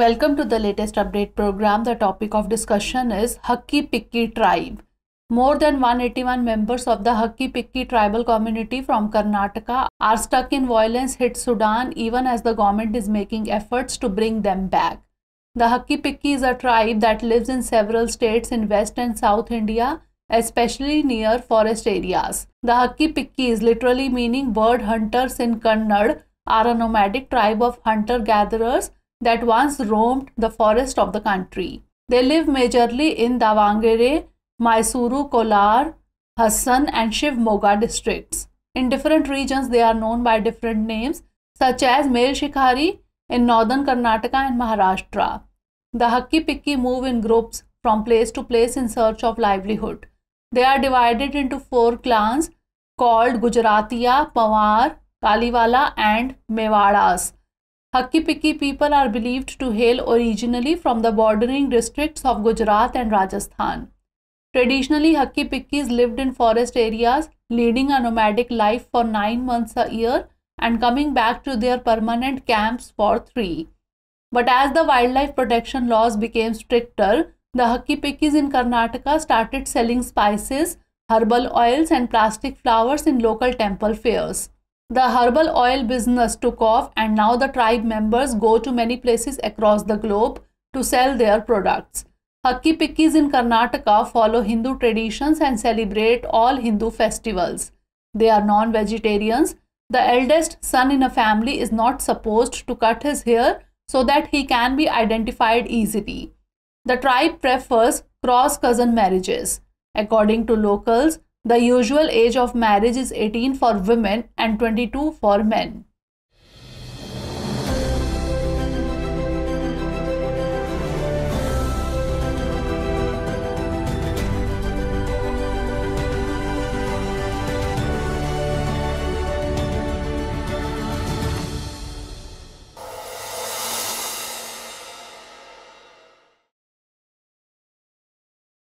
Welcome to the latest update program. The topic of discussion is Haki Pikki tribe. More than 181 members of the Haki Pikki tribal community from Karnataka are stuck in violence hit Sudan even as the government is making efforts to bring them back. The Haki Pikki is a tribe that lives in several states in West and South India, especially near forest areas. The Haki Pikki is literally meaning bird hunters in Kannada, are a nomadic tribe of hunter gatherers that once roamed the forest of the country. They live majorly in Davangere, Mysuru, Kolar, Hassan and Shivmoga districts. In different regions, they are known by different names such as male shikari in northern Karnataka and Maharashtra. The Hakki-Pikki move in groups from place to place in search of livelihood. They are divided into four clans called Gujaratiya, Pawar, Kaliwala and Mewadas. Hakki-Pikki people are believed to hail originally from the bordering districts of Gujarat and Rajasthan. Traditionally, Hakki-Pikkis lived in forest areas, leading a nomadic life for nine months a year and coming back to their permanent camps for three. But as the wildlife protection laws became stricter, the Hakki-Pikkis in Karnataka started selling spices, herbal oils and plastic flowers in local temple fairs. The herbal oil business took off and now the tribe members go to many places across the globe to sell their products. Hakki Pikkis in Karnataka follow Hindu traditions and celebrate all Hindu festivals. They are non-vegetarians. The eldest son in a family is not supposed to cut his hair so that he can be identified easily. The tribe prefers cross-cousin marriages. According to locals, the usual age of marriage is 18 for women and 22 for men.